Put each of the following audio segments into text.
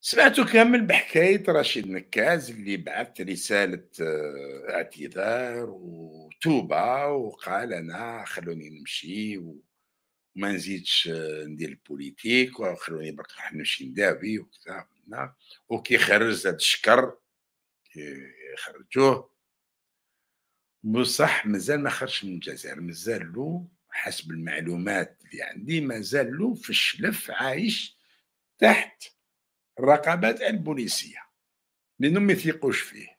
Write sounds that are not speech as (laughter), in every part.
سمعتوا كامل بحكاية رشيد نكاز اللي بعث رسالة آه، اعتذار وتوبة وقال أنا خلوني نمشي وما نزيدش آه، ندير البوليتيك وخلوني برك نمشي نداوي وكذا وكي خرج زاد الشكر خرجوه بصح مازال ما خرجش من الجزائر مازال له حسب المعلومات اللي عندي مازال له في الشلف عايش تحت الرقابات البوليسيه لانهم ما يثيقوش فيه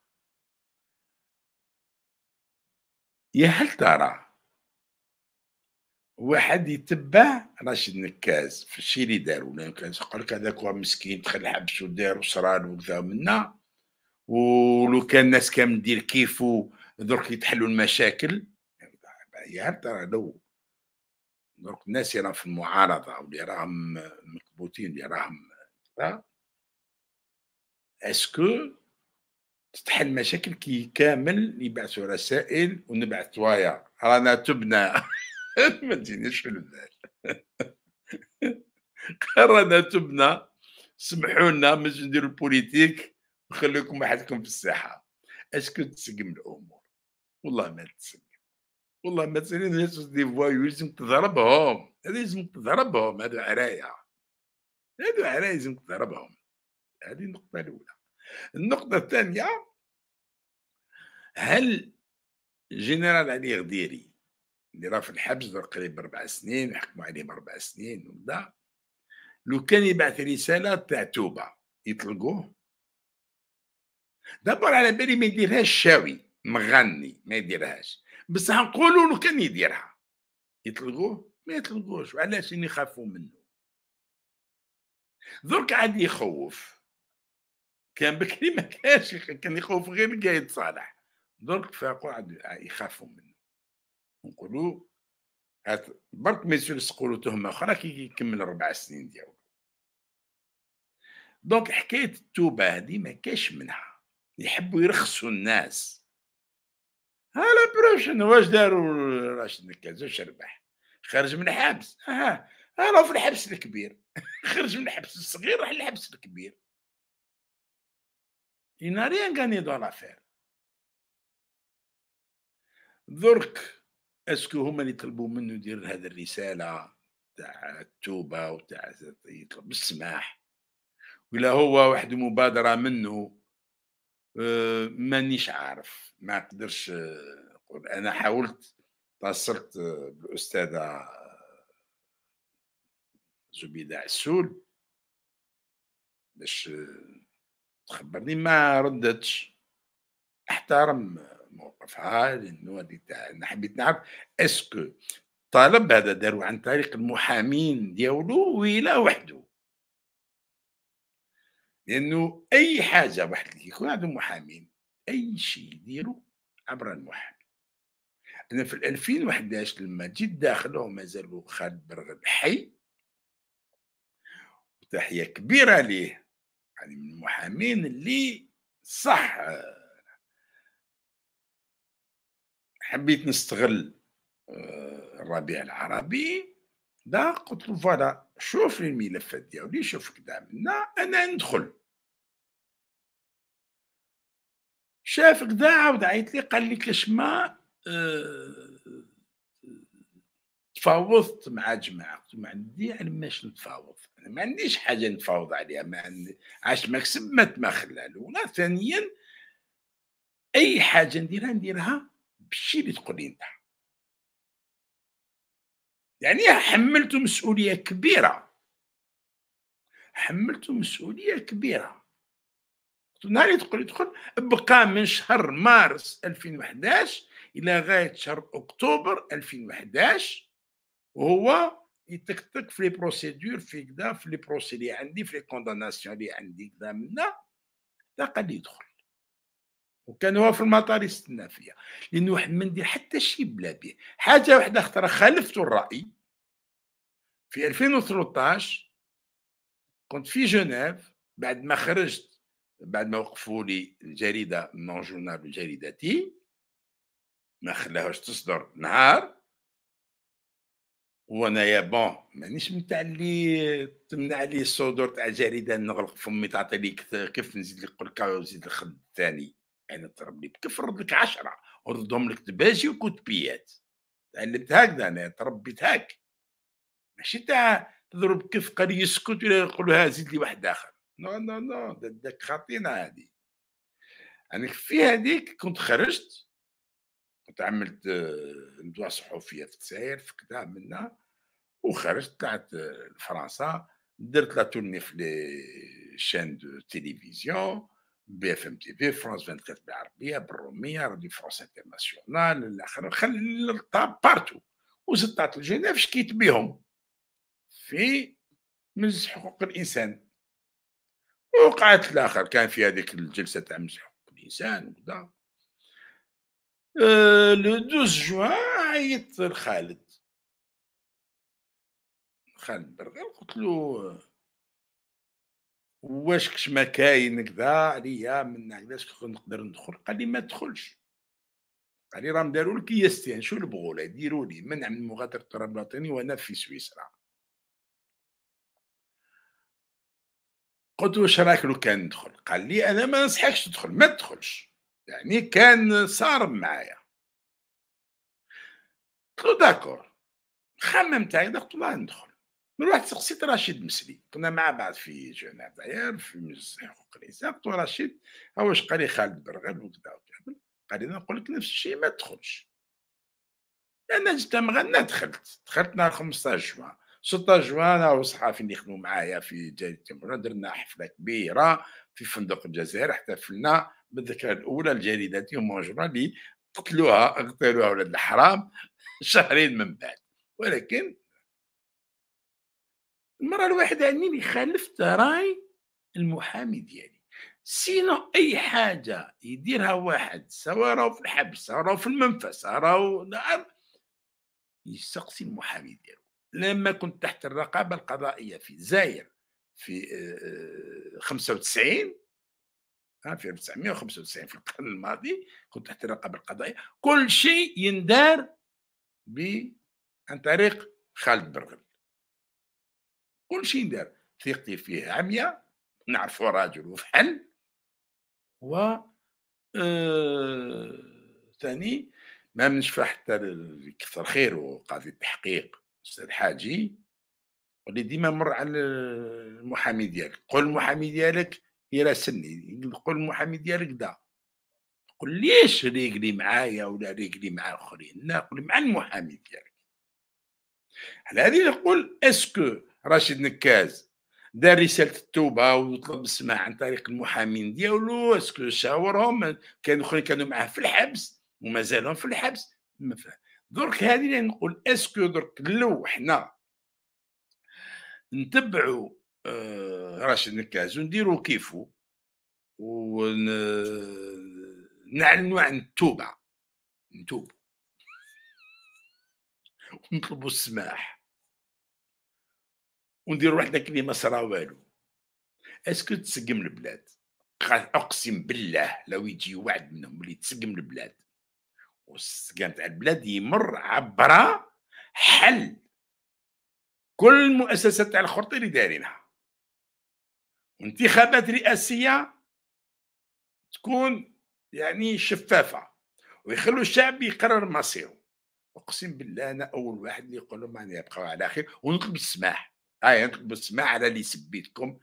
يا هل ترى واحد يتبع راشد نكاز في الشيء اللي داروا كان يقول لك هذاك هو مسكين دخل الحبس ودار وصرال وكذا منا ولو كان الناس كامل دير كيفو درك يتحلوا المشاكل يعني يا ترى لو درك الناس اللي راهم في المعارضه واللي راهم مكبوتين اللي راهم اسكو تتحل مشاكل كي كامل يبعثوا رسائل توايا رانا تبنى (laughs) ما تجينيش في البال (laughs) رانا تبنى سمحوا لنا باش نديروا البوليتيك نخليكم وحدكم في الساحه اسكو تسقم الامور والله ما تسلم والله ما تسلم الناس دي فوا يلزم تضربهم هذا يلزم تضربهم هذا عرايا هذا عرايا يلزم تضربهم هذه النقطة الأولى النقطة الثانية هل جنرال علي غديري اللي راه في الحبس دار قريب أربع سنين حكموا عليه بأربع سنين وبدا لو كان يبعث رسالة تاع توبة يطلقوه دابور على بالي ما يديرهاش الشاوي مغني ما يديرهاش بس هنقولوا لو كان يديرها يطلقوه ما يطلقوش وعلاش اللي يخافوا منه درك عاد يخوف كان بكري (laughs) ما كانش كان يخوف غير قايد صالح درك فاقوا عاد يخافوا منه نقولوا برك ما يصيرش تهمه اخرى كي يكمل ربع سنين ديالو دونك حكايه التوبه هذه ما كاش منها يحبوا يرخصوا الناس نكذبش انه واش داروا راشد نكاز واش ربح خرج من الحبس اها راه في الحبس الكبير (laughs) خرج من الحبس الصغير راح للحبس الكبير ينا ريان غاني دو لافير درك اسكو هما اللي طلبوا منه يدير هذه الرساله تاع التوبه وتاع يطلب السماح ولا هو واحد مبادره منه أه، مانيش عارف ما قدرش انا حاولت اتصلت بالاستاذه زبيده عسول باش تخبرني ما ردتش احترم موقفها لانه هذه انا حبيت نعرف اسكو الطلب هذا داروا عن طريق المحامين ديالو ولا وحده لانه اي حاجه واحد يكون عنده محامين اي شيء يديرو عبر المحامي انا في 2011 لما جيت داخل ومازالو خالد برغد حي وتحيه كبيره ليه يعني من المحامين اللي صح حبيت نستغل آه، الربيع العربي دا قلت له فوالا شوف الملفات دياولي شوف كدا انا ندخل شاف كدا عاود عيط لي قال لي كاش ما تفاوضت مع جماعه قلت ما عندي يعني ماش نتفاوض انا ما عنديش حاجه نتفاوض عليها ما عندي عاش ما كسب مات ما خلى ثانيا اي حاجه نديرها نديرها بشي اللي تقولي انت يعني حملت مسؤوليه كبيره حملت مسؤوليه كبيره نهار تقول يدخل بقى من شهر مارس 2011 الى غايه شهر اكتوبر 2011 وهو يتكتك في لي بروسيدور في كدا في لي بروسي اللي عندي في لي كوندوناسيون اللي عندي كدا منا لا قد يدخل وكان هو في المطار يستنى فيا لانه واحد ما ندير حتى شي بلا بيه حاجه واحده اخرى خالفت الراي في 2013 كنت في جنيف بعد ما خرجت بعد ما وقفوا لي الجريده نون جورنال جريدتي ما خلاهاش تصدر نهار يا بون مانيش نتاع اللي تمنع لي الصدور تاع جريده نغلق فمي تعطي لي كيف نزيد لك الكاو نزيد الخد الثاني انا يعني تضرب لي بكف رد لك عشره وردهم لك دباجي وكوت بيات تعلمت هكذا انا تربيت هاك ماشي تاع تضرب كف قال يسكت ولا يقول ها زيد لي واحد اخر نو نو نو داك خاطينا هذه انا في هذيك كنت خرجت كنت عملت آه، ندوة صحفية في تساير في كذا منها وخرجت طلعت آه، لفرنسا درت لا تورني في لي شين دو تيليفزيون بي اف ام تي في فرانس 24 بالعربيه بالروميه راديو فرانس انترناسيونال الاخر الطاب بارتو وزدت طلعت لجنيف شكيت بيهم في مجلس حقوق الانسان وقعت الاخر كان في هذيك الجلسه تاع مجلس حقوق الانسان وكذا آه، لو 12 جوان عيطت لخالد خالد برغي قلت له واش كش ما كاين كذا عليا من علاش نقدر ندخل قال لي ما تدخلش قال لي راهم داروا لك شو البغوله يديروا لي منع من مغادره التراب الوطني وانا في سويسرا قلت واش راك لو كان ندخل قال لي انا ما نصحكش تدخل ما تدخلش يعني كان صارم معايا قلت له داكور خممت هكذا قلت له ندخل من واحد سقسيت رشيد مسلي كنا مع بعض في جناب داير في حقوق وقريسة قلت له رشيد واش قال لي خالد برغل وكذا وكذا قال لي نقول لك نفس الشيء ما تدخلش انا جيت مغنى دخلت دخلت نهار 15 جوان 16 جوان راهو وصحافي اللي خدموا معايا في جريده تيمورا درنا حفله كبيره في فندق الجزائر احتفلنا بالذكرى الاولى الجريده مونجرون اللي قتلوها اغتالوها ولاد الحرام (laughs) شهرين من بعد ولكن المره الواحده اني يعني خالفت راي المحامي ديالي سينو اي حاجه يديرها واحد سواء راهو في الحبس سواء راهو في المنفس راهو نعم يستقصي المحامي ديالو لما كنت تحت الرقابه القضائيه في زاير في 95 آه، آه، في 1995 في القرن الماضي كنت تحت رقاب القضايا كل شيء يندار ب عن طريق خالد برغل كل شيء يندار ثقتي فيه عمياء نعرفه راجل وفحل و آه، ثاني ما منشفى حتى كثر خير قاضي التحقيق استاذ حاجي واللي ديما مر على المحامي ديالك قل المحامي ديالك يراسلني يقول المحامي ديالك دا قل ليش ريقلي معايا ولا ريقلي مع الاخرين لا قل مع المحامي ديالك على هذه نقول اسكو رشيد نكاز دار رساله التوبه وطلب السماع عن طريق المحامين ديالو اسكو شاورهم كانوا اخرين كانوا معاه في الحبس ومازالهم في الحبس درك هذه نقول اسكو درك لو حنا نتبعوا آه، راشد نكاز ونديرو كيفو ونعلنوا عن التوبة نتوب (laughs) ونطلبوا السماح وندير واحد كلي ما صرا والو اسكو تسقم البلاد اقسم بالله لو يجي وعد منهم اللي تسقم البلاد والسقام تاع البلاد يمر عبر حل كل المؤسسات تاع الخرطه اللي دايرينها انتخابات رئاسيه تكون يعني شفافه ويخلوا الشعب يقرر مصيره اقسم بالله انا اول واحد اللي يقول لهم راني يبقى على خير ونطلب السماح هاي آه نطلب السماح على اللي سبيتكم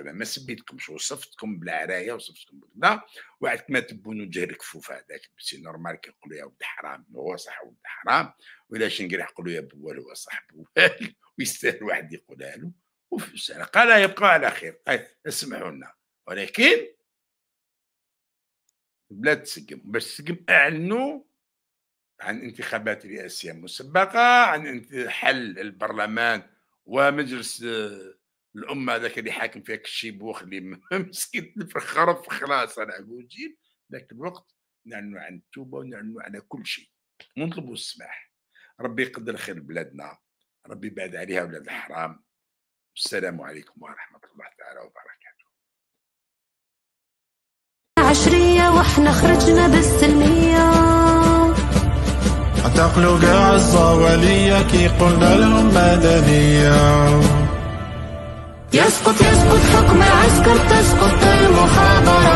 ما سبيتكمش وصفتكم بالعرايه وصفتكم بكذا وعدت ما تبونوا جهل الكفوف هذاك بسي نورمال كيقولوا يا ولد حرام هو صح ولد حرام ولا شنقرح يقولوا يا بوال هو صح بوال (laughs) ويستاهل واحد يقولها له وفي السرقة لا يبقى على خير اسمحوا لنا ولكن بلاد تسقم باش تسقم أعلنوا عن انتخابات رئاسية مسبقة عن حل البرلمان ومجلس الأمة هذاك اللي حاكم فيها الشيبوخ اللي (laughs) مسكين في الخرف خلاص أنا أقول جيب ذاك الوقت نعلنوا عن التوبة ونعلنوا على كل شيء ونطلبوا السماح ربي يقدر خير بلادنا ربي يبعد عليها ولاد الحرام السلام عليكم ورحمة الله تعالى وبركاته عشرية واحنا خرجنا بالسلمية أتقلو قاع ولية كي قلنا لهم مدنية يسقط يسقط حكم عسكر تسقط المخابرة